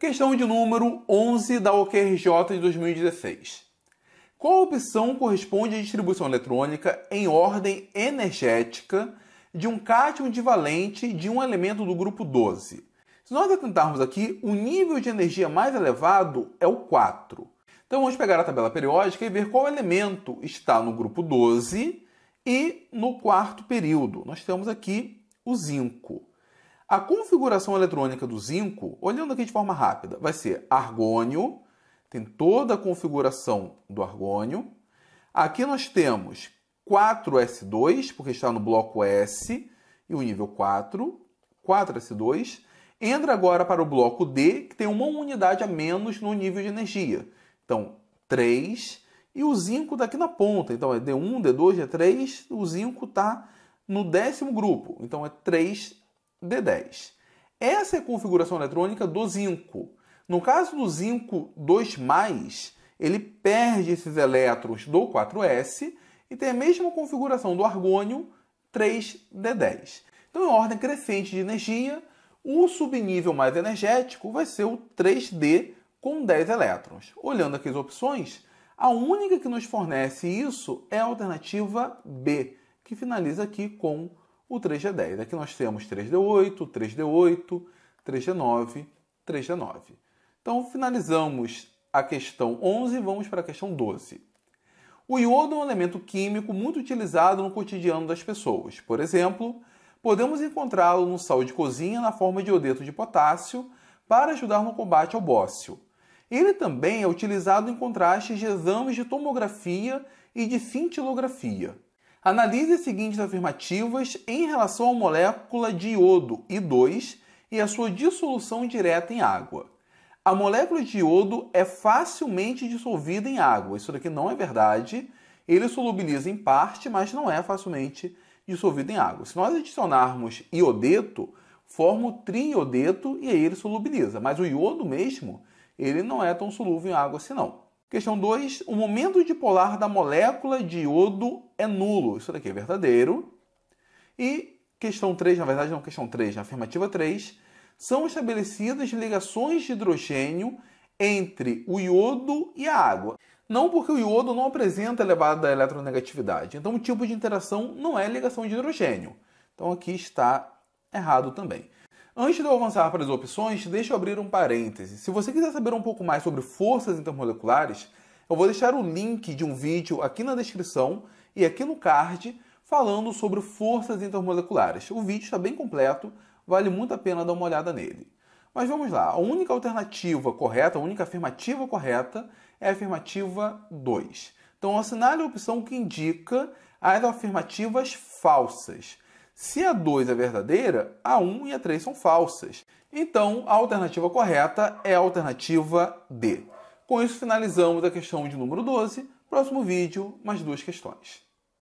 Questão de número 11 da OQRJ de 2016. Qual opção corresponde à distribuição eletrônica em ordem energética de um cátion divalente de um elemento do grupo 12? Se nós atentarmos aqui, o nível de energia mais elevado é o 4. Então vamos pegar a tabela periódica e ver qual elemento está no grupo 12 e no quarto período. Nós temos aqui o zinco. A configuração eletrônica do zinco, olhando aqui de forma rápida, vai ser argônio, tem toda a configuração do argônio. Aqui nós temos 4S2, porque está no bloco S e o nível 4, 4S2. Entra agora para o bloco D, que tem uma unidade a menos no nível de energia. Então, 3 e o zinco daqui tá na ponta. Então, é D1, D2, D3, o zinco está no décimo grupo. Então, é 3 D10. Essa é a configuração eletrônica do zinco. No caso do zinco 2+, ele perde esses elétrons do 4s e tem a mesma configuração do argônio 3D10. Então, em ordem crescente de energia, o subnível mais energético vai ser o 3D com 10 elétrons. Olhando aqui as opções, a única que nos fornece isso é a alternativa B, que finaliza aqui com o 3 d 10 Aqui nós temos 3D8, 3D8, 3 d 9 3 d 9 Então, finalizamos a questão 11 vamos para a questão 12. O iodo é um elemento químico muito utilizado no cotidiano das pessoas. Por exemplo, podemos encontrá-lo no sal de cozinha na forma de iodeto de potássio para ajudar no combate ao bócio. Ele também é utilizado em contrastes de exames de tomografia e de cintilografia. Analise as seguintes afirmativas em relação à molécula de iodo I2 e a sua dissolução direta em água. A molécula de iodo é facilmente dissolvida em água. Isso daqui não é verdade. Ele solubiliza em parte, mas não é facilmente dissolvido em água. Se nós adicionarmos iodeto, forma o triiodeto e aí ele solubiliza. Mas o iodo mesmo, ele não é tão solúvel em água assim não. Questão 2. O momento dipolar da molécula de iodo é nulo. Isso daqui é verdadeiro. E questão 3, na verdade, não questão 3, na afirmativa 3, são estabelecidas ligações de hidrogênio entre o iodo e a água. Não porque o iodo não apresenta elevada eletronegatividade. Então, o tipo de interação não é ligação de hidrogênio. Então, aqui está errado também. Antes de eu avançar para as opções, deixa eu abrir um parêntese. Se você quiser saber um pouco mais sobre forças intermoleculares, eu vou deixar o link de um vídeo aqui na descrição e aqui no card falando sobre forças intermoleculares. O vídeo está bem completo, vale muito a pena dar uma olhada nele. Mas vamos lá, a única alternativa correta, a única afirmativa correta é a afirmativa 2. Então assinale a opção que indica as afirmativas falsas. Se a 2 é verdadeira, a 1 um e a 3 são falsas. Então, a alternativa correta é a alternativa D. Com isso, finalizamos a questão de número 12. Próximo vídeo, mais duas questões.